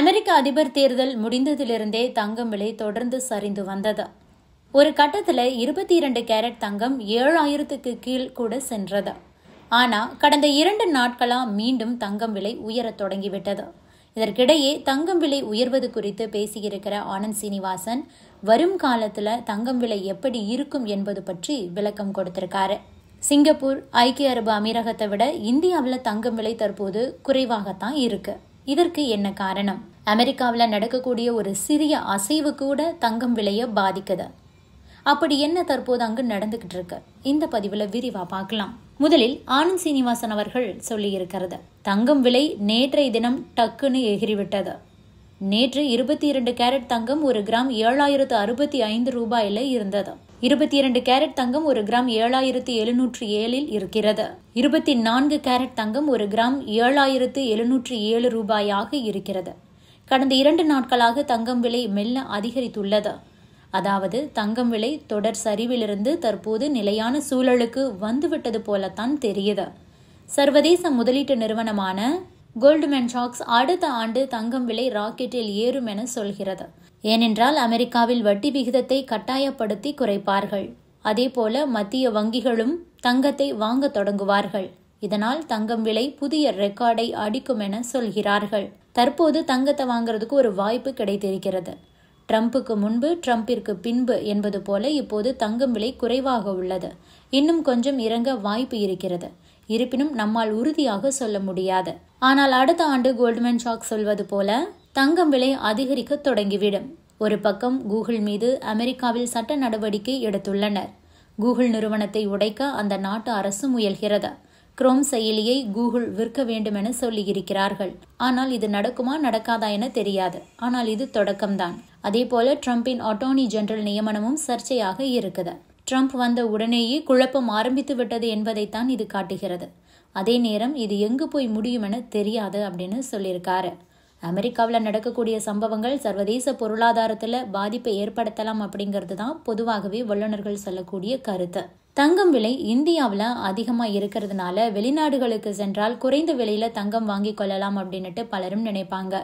அமெரிக்க அதிபர் தேர்தல் முடிந்ததிலிருந்தே தங்கம் விலை தொடர்ந்து சரிந்து வந்தது ஒரு கட்டத்தில் இருபத்தி இரண்டு கேரட் தங்கம் ஏழாயிரத்துக்கு கீழ் கூட சென்றது ஆனால் கடந்த இரண்டு நாட்களாக மீண்டும் தங்கம் விலை உயரத் தொடங்கிவிட்டது இதற்கிடையே தங்கம் விலை உயர்வது குறித்து பேசியிருக்கிற ஆனந்த் சீனிவாசன் வரும் காலத்தில் தங்கம் விலை எப்படி இருக்கும் என்பது பற்றி விளக்கம் கொடுத்திருக்காரு சிங்கப்பூர் ஐக்கிய அரபு அமீரகத்தை விட இந்தியாவில் தங்கம் விலை தற்போது குறைவாகத்தான் இருக்குது இதற்கு என்ன காரணம் அமெரிக்காவில் நடக்கக்கூடிய ஒரு சிறிய அசைவு கூட தங்கம் விலையை பாதிக்குது அப்படி என்ன தற்போது அங்கு நடந்துகிட்டு இருக்கு இந்த பதிவில் விரிவாக பார்க்கலாம் முதலில் ஆனந்த் சீனிவாசன் அவர்கள் சொல்லியிருக்கிறது தங்கம் விலை நேற்றைய தினம் டக்குன்னு எகிறிவிட்டது நேற்று இருபத்தி இரண்டு கேரட் தங்கம் ஒரு கிராம் ஏழாயிரத்து அறுபத்தி ஐந்து ரூபாயில இருந்தது இருபத்தி இரண்டு கேரட் தங்கம் ஒரு கிராம் ஏழாயிரத்து எழுநூற்று ஏழில் இருக்கிறது இருபத்தி நான்கு கேரட் தங்கம் ஒரு கிராம் ஏழாயிரத்து எழுநூற்று ஏழு ரூபாயாக இருக்கிறது கடந்த இரண்டு நாட்களாக தங்கம் விலை மெல்ல அதிகரித்துள்ளது அதாவது தங்கம் விலை தொடர் சரிவிலிருந்து தற்போது நிலையான சூழலுக்கு வந்துவிட்டது போலத்தான் தெரியுது சர்வதேச முதலீட்டு நிறுவனமான கோல்டுமேன் சாக்ஸ் அடுத்த ஆண்டு தங்கம் விலை ராக்கெட்டில் ஏறும் என சொல்கிறது ஏனென்றால் அமெரிக்காவில் வட்டி விகிதத்தை கட்டாயப்படுத்தி குறைப்பார்கள் அதேபோல மத்திய வங்கிகளும் தங்கத்தை வாங்க தொடங்குவார்கள் இதனால் தங்கம் விலை புதிய ரெக்கார்டை அடிக்கும் என சொல்கிறார்கள் தற்போது தங்கத்தை வாங்குறதுக்கு ஒரு வாய்ப்பு கிடைத்திருக்கிறது ட்ரம்ப்புக்கு முன்பு ட்ரம்பிற்கு பின்பு என்பது போல இப்போது தங்கம் விலை குறைவாக உள்ளது இன்னும் கொஞ்சம் இறங்க வாய்ப்பு இருக்கிறது இருப்பினும் நம்மால் உறுதியாக சொல்ல முடியாது ஆனால் அடுத்த ஆண்டு கோல்ட்மேன் ஷாக் சொல்வது போல தங்கம் விலை அதிகரிக்க தொடங்கிவிடும் ஒரு பக்கம் கூகுள் மீது அமெரிக்காவில் சட்ட நடவடிக்கை எடுத்துள்ளனர் கூகுள் நிறுவனத்தை உடைக்க அந்த நாட்டு அரசு முயல்கிறது குரோம் செயலியை கூகுள் விற்க வேண்டுமென சொல்லியிருக்கிறார்கள் ஆனால் இது நடக்குமா நடக்காதா என தெரியாது ஆனால் இது தொடக்கம்தான் போல ட்ரம்பின் அட்டோர்னி ஜெனரல் நியமனமும் சர்ச்சையாக இருக்குது ட்ரம்ப் வந்த உடனேயே குழப்பம் ஆரம்பித்து விட்டது என்பதைத்தான் இது காட்டுகிறது அதே நேரம் இது எங்கு போய் முடியும் என தெரியாது அப்படின்னு சொல்லியிருக்காரு அமெரிக்காவில் நடக்கக்கூடிய சம்பவங்கள் சர்வதேச பொருளாதாரத்தில் பாதிப்பை ஏற்படுத்தலாம் அப்படிங்கிறது தான் பொதுவாகவே வல்லுநர்கள் சொல்லக்கூடிய கருத்து தங்கம் விலை இந்தியாவில் அதிகமாக இருக்கிறதுனால வெளிநாடுகளுக்கு சென்றால் குறைந்த விலையில் தங்கம் வாங்கி கொள்ளலாம் அப்படின்னுட்டு பலரும் நினைப்பாங்க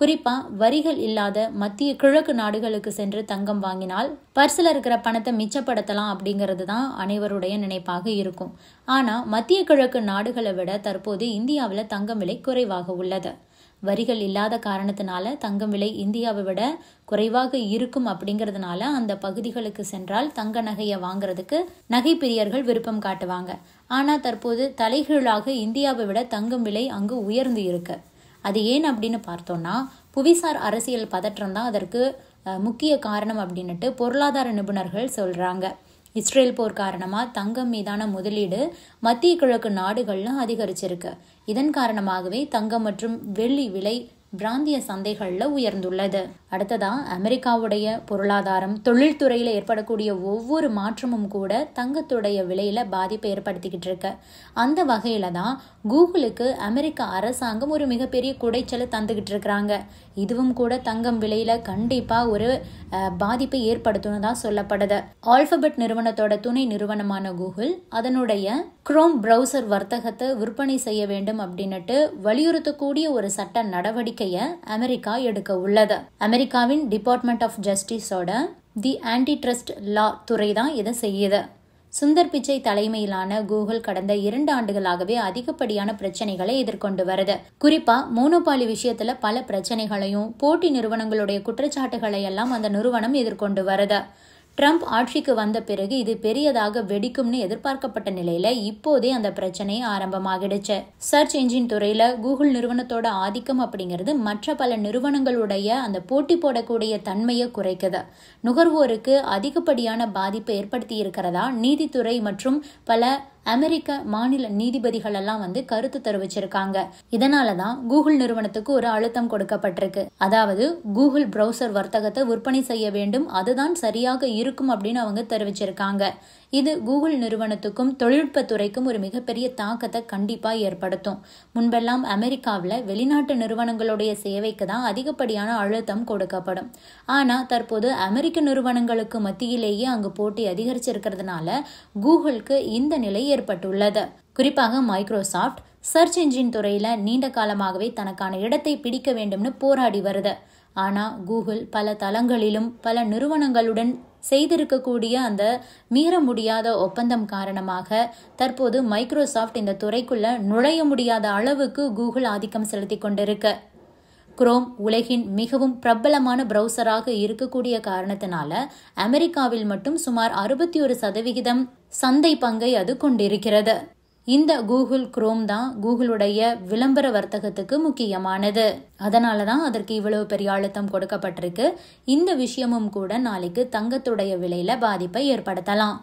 குறிப்பாக வரிகள் இல்லாத மத்திய கிழக்கு நாடுகளுக்கு சென்று தங்கம் வாங்கினால் பர்சில் இருக்கிற பணத்தை மிச்சப்படுத்தலாம் அப்படிங்கிறது தான் அனைவருடைய நினைப்பாக இருக்கும் ஆனால் மத்திய கிழக்கு நாடுகளை விட தற்போது இந்தியாவில் தங்கம் விலை குறைவாக உள்ளது வரிகள் இல்லாத காரணத்தினால தங்கம் விலை இந்தியாவை விட குறைவாக இருக்கும் அப்படிங்கிறதுனால அந்த பகுதிகளுக்கு சென்றால் தங்க நகையை வாங்குறதுக்கு நகை பிரியர்கள் விருப்பம் காட்டுவாங்க ஆனால் தற்போது தலைகீழாக இந்தியாவை விட தங்கம் விலை அங்கு உயர்ந்து இருக்கு அது ஏன் அப்படின்னு பார்த்தோம்னா புவிசார் அரசியல் பதற்றம் தான் அதற்கு முக்கிய காரணம் அப்படின்னுட்டு பொருளாதார நிபுணர்கள் சொல்கிறாங்க இஸ்ரேல் போர் காரணமாக தங்கம் மீதான முதலீடு மத்திய கிழக்கு நாடுகள்லாம் அதிகரிச்சிருக்கு இதன் காரணமாகவே தங்கம் மற்றும் வெள்ளி விலை பிராந்திய சந்தைகளில் உயர்ந்துள்ளது அடுத்ததா அமெரிக்காவுடைய பொருளாதாரம் தொழில்துறையில் ஏற்படக்கூடிய ஒவ்வொரு மாற்றமும் கூட தங்கத்துடைய விலையில் பாதிப்பை ஏற்படுத்திக்கிட்டு இருக்கு அந்த வகையில் தான் கூகுளுக்கு அமெரிக்க அரசாங்கம் ஒரு மிகப்பெரிய குடைச்சலை தந்துகிட்டு இருக்கிறாங்க இதுவும் கூட தங்கம் விலையில் கண்டிப்பாக ஒரு பாதிப்பை ஏற்படுத்தும் தான் சொல்லப்படுது ஆல்பபெட் நிறுவனத்தோட துணை நிறுவனமான கூகுள் அதனுடைய குரோம் ப்ரௌசர் வர்த்தகத்தை விற்பனை செய்ய வேண்டும் அப்படின்னுட்டு வலியுறுத்தக்கூடிய ஒரு சட்ட நடவடிக்கை நடவடிக்கையை அமெரிக்கா எடுக்க உள்ளது அமெரிக்காவின் டிபார்ட்மெண்ட் ஆஃப் ஜஸ்டிஸோட தி ஆன்டி ட்ரஸ்ட் லா துறை தான் இதை செய்யுது சுந்தர் பிச்சை தலைமையிலான கூகுள் கடந்த இரண்டு ஆண்டுகளாகவே அதிகப்படியான பிரச்சனைகளை எதிர்கொண்டு வருது குறிப்பா மோனோபாலி விஷயத்துல பல பிரச்சனைகளையும் போட்டி நிறுவனங்களுடைய குற்றச்சாட்டுகளை எல்லாம் அந்த நிறுவனம் எதிர்கொண்டு வருது ட்ரம்ப் ஆட்சிக்கு வந்த பிறகு இது பெரியதாக வெடிக்கும்னு எதிர்பார்க்கப்பட்ட நிலையில இப்போதே அந்த பிரச்சனை ஆரம்பமாகிடுச்சு சர்ச் என்ஜின் துறையில கூகுள் நிறுவனத்தோட ஆதிக்கம் அப்படிங்கிறது மற்ற பல நிறுவனங்களுடைய அந்த போட்டி போடக்கூடிய தன்மையை குறைக்குது நுகர்வோருக்கு அதிகப்படியான பாதிப்பு ஏற்படுத்தி இருக்கிறதா நீதித்துறை மற்றும் பல அமெரிக்க மாநில நீதிபதிகள் எல்லாம் வந்து கருத்து தெரிவிச்சிருக்காங்க இதனாலதான் தான் கூகுள் நிறுவனத்துக்கு ஒரு அழுத்தம் கொடுக்கப்பட்டிருக்கு அதாவது கூகுள் ப்ரௌசர் வர்த்தகத்தை விற்பனை செய்ய வேண்டும் அதுதான் சரியாக இருக்கும் அப்படின்னு அவங்க தெரிவிச்சிருக்காங்க இது கூகுள் நிறுவனத்துக்கும் தொழில்நுட்பத்துறைக்கும் ஒரு மிகப்பெரிய தாக்கத்தை கண்டிப்பாக ஏற்படுத்தும் முன்பெல்லாம் அமெரிக்காவில் வெளிநாட்டு நிறுவனங்களுடைய சேவைக்கு தான் அதிகப்படியான அழுத்தம் கொடுக்கப்படும் ஆனால் தற்போது அமெரிக்க நிறுவனங்களுக்கு மத்தியிலேயே அங்கு போட்டி அதிகரிச்சிருக்கிறதுனால கூகுளுக்கு இந்த நிலை ஏற்பட்டுள்ளது குறிப்பாக மைக்ரோசாஃப்ட் சர்ச் என்ஜின் துறையில் நீண்ட காலமாகவே தனக்கான இடத்தை பிடிக்க வேண்டும்னு போராடி வருது ஆனால் கூகுள் பல தளங்களிலும் பல நிறுவனங்களுடன் செய்திருக்கக்கூடிய அந்த மீற முடியாத ஒப்பந்தம் காரணமாக தற்போது மைக்ரோசாஃப்ட் இந்த துறைக்குள்ள நுழைய முடியாத அளவுக்கு கூகுள் ஆதிக்கம் செலுத்தி கொண்டிருக்கு குரோம் உலகின் மிகவும் பிரபலமான பிரௌசராக இருக்கக்கூடிய காரணத்தினால அமெரிக்காவில் மட்டும் சுமார் அறுபத்தி ஒரு சதவிகிதம் சந்தை பங்கை அது கொண்டிருக்கிறது இந்த கூகுள் குரோம் தான் கூகுளுடைய விளம்பர வர்த்தகத்துக்கு முக்கியமானது அதனால தான் அதற்கு இவ்வளவு பெரிய அழுத்தம் கொடுக்கப்பட்டிருக்கு இந்த விஷயமும் கூட நாளைக்கு தங்கத்துடைய விலையில பாதிப்பை ஏற்படுத்தலாம்